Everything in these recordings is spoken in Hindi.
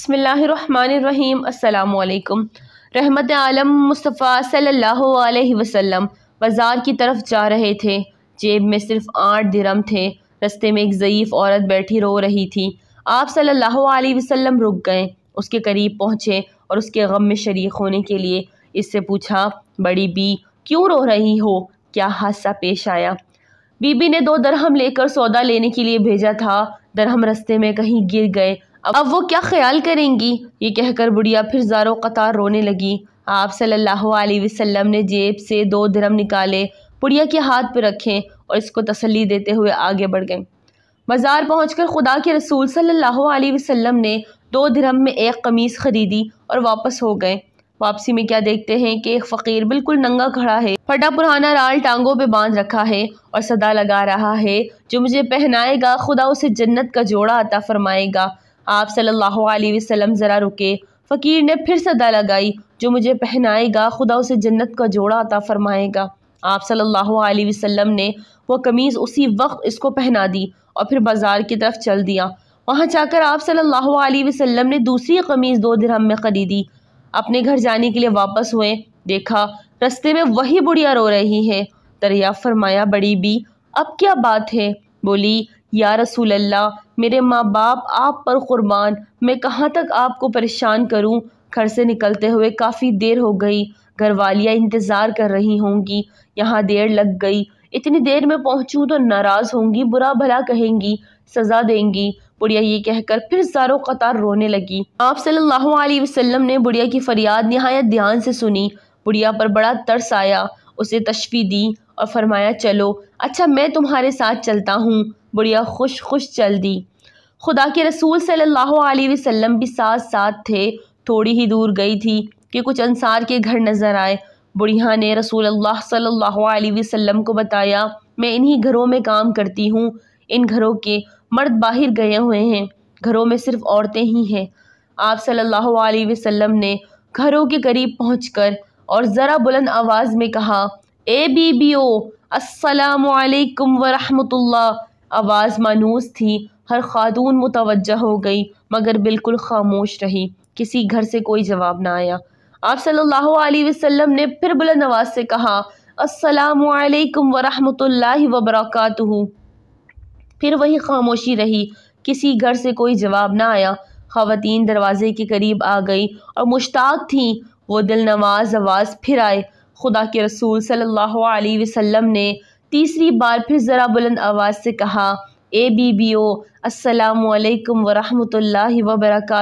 बसमीम् अल्लाम रहमत आलम मुस्तफ़ा सल्लल्लाहु अलैहि वसल्लम बाज़ार की तरफ जा रहे थे जेब में सिर्फ आठ दिरम थे रस्ते में एक ज़यीफ़ औरत बैठी रो रही थी आप सल्लल्लाहु अलैहि वसल्लम रुक गए उसके करीब पहुँचे और उसके गम में शरीक होने के लिए इससे पूछा बड़ी बी क्यों रो रही हो क्या हादसा पेश आया बीबी ने दो दरहम लेकर सौदा लेने के लिए भेजा था दरहम रस्ते में कहीं गिर गए अब वो क्या ख्याल करेंगी ये कहकर बुढ़िया फिर जारो कतार रोने लगी आप सल्लल्लाहु अलैहि वसल्लम ने जेब से दो धर्म निकाले बुढ़िया के हाथ पर रखे और इसको तसल्ली देते हुए आगे बढ़ गए बाज़ार पहुँच खुदा के रसूल सल्लल्लाहु अलैहि वसल्लम ने दो धर्म में एक कमीज़ ख़रीदी और वापस हो गए वापसी में क्या देखते हैं कि एक फ़कीर बिल्कुल नंगा खड़ा है फटा पुराना राल टांगों पे बांध रखा है और सदा लगा रहा है जो मुझे पहनाएगा खुदा उसे जन्नत का जोड़ा अता फरमाएगा आप सल्लल्लाहु अलैहि वसल्लम ज़रा रुके फ़कीर ने फिर सदा लगाई जो मुझे पहनाएगा खुदा उसे जन्नत का जोड़ा अता फरमाएगा आप सल्लल्लाहु अलैहि वसल्लम ने वो कमीज़ उसी वक्त इसको पहना दी और फिर बाज़ार की तरफ चल दिया वहाँ जाकर आप सल्लल्लाहु अलैहि वसल्लम ने दूसरी कमीज़ दो दिरहम में ख़रीदी अपने घर जाने के लिए वापस हुए देखा रस्ते में वही बुढ़िया रो रही है दरिया फरमाया बड़ी भी अब क्या बात है बोली या रसूल अल्लाह मेरे माँ बाप आप पर कुर्बान मैं कहाँ तक आपको परेशान करूँ घर से निकलते हुए काफ़ी देर हो गई घरवालियाँ इंतज़ार कर रही होंगी यहाँ देर लग गई इतनी देर में पहुँचूँ तो नाराज़ होंगी बुरा भला कहेंगी सज़ा देंगी बुढ़िया ये कहकर फिर सारो कतार रोने लगी आप सल्लल्लाहु अलैहि वसल्लम ने बुढ़िया की फरियाद नहायत ध्यान से सुनी बुढ़िया पर बड़ा तरस आया उसे तशफी दी और फरमाया चलो अच्छा मैं तुम्हारे साथ चलता हूँ बुढ़िया खुश खुश चल दी खुदा के रसूल सल्लल्लाहु अलैहि वसल्लम भी साथ साथ थे थोड़ी ही दूर गई थी कि कुछ अंसार के घर नज़र आए बुढ़िया ने रसूल अल्लाह सल्लल्लाहु अलैहि वसल्लम को बताया मैं इन्हीं घरों में काम करती हूँ इन घरों के मर्द बाहर गए हुए हैं घरों में सिर्फ औरतें ही हैं आप सल्लल्लाहु अलैहि वसल्लम ने घरों के करीब पहुँच कर और ज़रा बुलंद आवाज़ में कहा ए बी बी ओ असलकम वरहमतुल्ला आवाज़ मानूस थी हर खातून मुतवजह हो गई मगर बिल्कुल खामोश रही किसी घर से कोई जवाब ना आया आप सल्लल्लाहु अलैहि वसल्लम ने फिर बुलंद आवाज़ से कहा अस्सलाम वालेकुम वरहमतुल्लाहि फिर वही खामोशी रही किसी घर से कोई जवाब ना आया खातन दरवाजे के करीब आ गई और मुश्ताक थी वो दिल नवाज आवाज़ फिर आए खुदा के रसूल सल्लल्लाहु अलैहि वसल्लम ने तीसरी बार फिर ज़रा बुलंद आवाज़ से कहा ए बी बी ओ असलकम वरहमल वबरक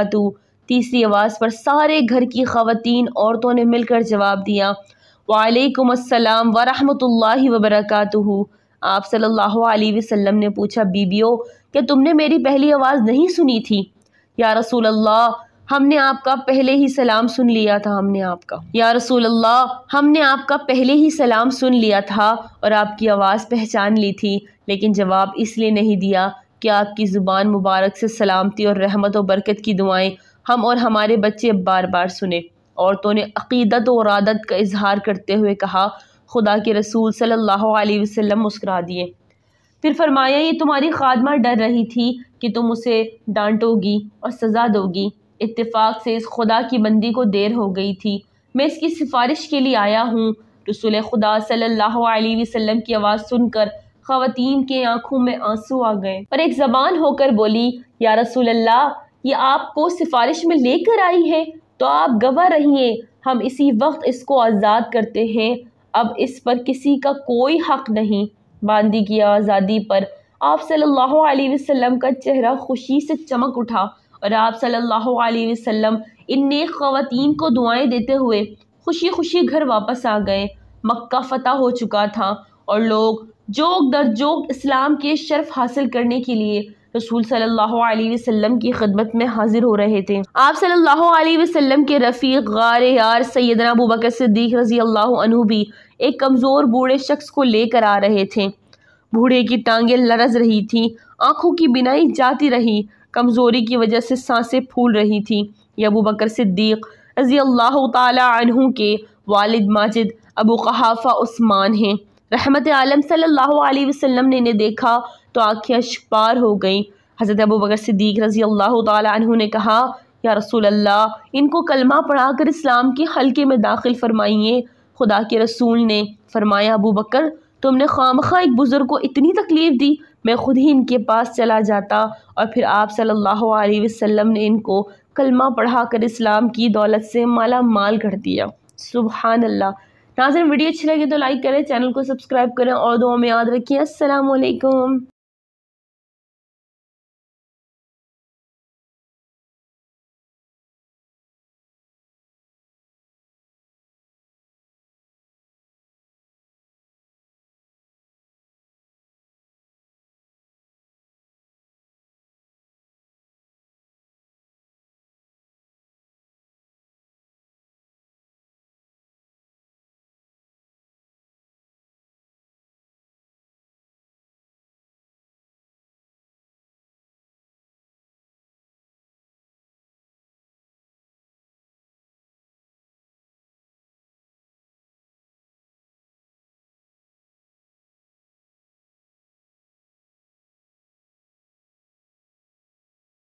तीसरी आवाज़ पर सारे घर की ख़वान औरतों ने मिलकर जवाब दिया वालेकुम अस्सलाम वरहमतुल्लाहि वबरकातुहू आप सल्लल्लाहु अलैहि वसल्लम ने पूछा बीबीओ क्या तुमने मेरी पहली आवाज़ नहीं सुनी थी या रसूल अल्लाह हमने आपका पहले ही सलाम सुन लिया था हमने आपका या रसूल अल्लाह हमने आपका पहले ही सलाम सुन लिया था और आपकी आवाज़ पहचान ली थी लेकिन जवाब इसलिए नहीं दिया कि आपकी ज़ुबान मुबारक से सलामती और रहमत और बरकत की दुआएं हम और हमारे बच्चे बार बार सुने औरतों ने अकीदत और आदत का इजहार करते हुए कहा खुदा के रसूल सल्लल्लाहु अलैहि वसल्लम मुस्करा दिए फिर फरमाया ये तुम्हारी खादमा डर रही थी कि तुम उसे डांटोगी और सज़ा दोगी इतफ़ाक से इस खुदा की बंदी को देर हो गई थी मैं इसकी सिफारिश के लिए आया हूँ रसूल खुदा सल्लल्लाहु अलैहि वसल्लम की आवाज़ सुनकर खातन के आंखों में आंसू आ गए पर एक जबान होकर बोली या रसूल अल्लाह ये आपको सिफारिश में लेकर आई है तो आप गवाह रहिए हम इसी वक्त इसको आज़ाद करते हैं अब इस पर किसी का कोई हक नहीं बांदी की आज़ादी पर आप सल्लल्लाहु अलैहि वसल्लम का चेहरा खुशी से चमक उठा और आप सल्लल्लाहु अलैहि वसल्लम इन नेक ख़वातीन को दुआएं देते हुए खुशी खुशी घर वापस आ गए मक्का फ़तह हो चुका था और लोग जोग दर जोग इस्लाम के शर्फ हासिल करने के लिए रसूल सल्लल्लाहु अलैहि वसल्लम की खदमत में हाजिर हो रहे थे आप सल्लल्लाहु अलैहि वसल्लम के रफ़ीक गार यार सैदना अबू बकर सिद्दीक रजी अल्लाह भी एक कमज़ोर बूढ़े शख्स को लेकर आ रहे थे बूढ़े की टांगें लरज रही थी आंखों की बिनाई जाती रही कमज़ोरी की वजह से सांसें फूल रही थीं ये अबू बकर सिद्दीक रज़ी अल्लाह तहों के वालिद माजिद अबू कहाफ़ा उस्मान हैं रहमत आलम सल्लल्लाहु अलैहि वसल्लम ने इन्हें देखा तो आँखें अशपार हो गईं हज़रत अबू बकर सिद्दीक रज़ी अल्लाह तहों ने कहा या रसूल अल्लाह इनको कलमा पढ़ा कर इस्लाम के हल्के में दाखिल फरमाइए खुदा के रसूल ने फरमाया अबू बकर तुमने खाम खा एक बुज़ुर्ग को इतनी तकलीफ़ दी મે ખુદ હી ઇન કે પાસ ચલા જાતા ઓર ફિર આપ સલ્લલ્લાહુ અલી હિસલ્લમ ને ઇન કો કલમા પઢા કર ઇસ્લામ કી દૌલત સે માલા માલ ઘડ દિયા સુબહાન અલ્લાહ નાઝિર વિડિયો અચ્છા લગે તો લાઈક કરે ચેનલ કો સબસ્ક્રાઇબ કરે ઓર દુઆ મે યાદ રખિયા અસલામુ અલયકુમ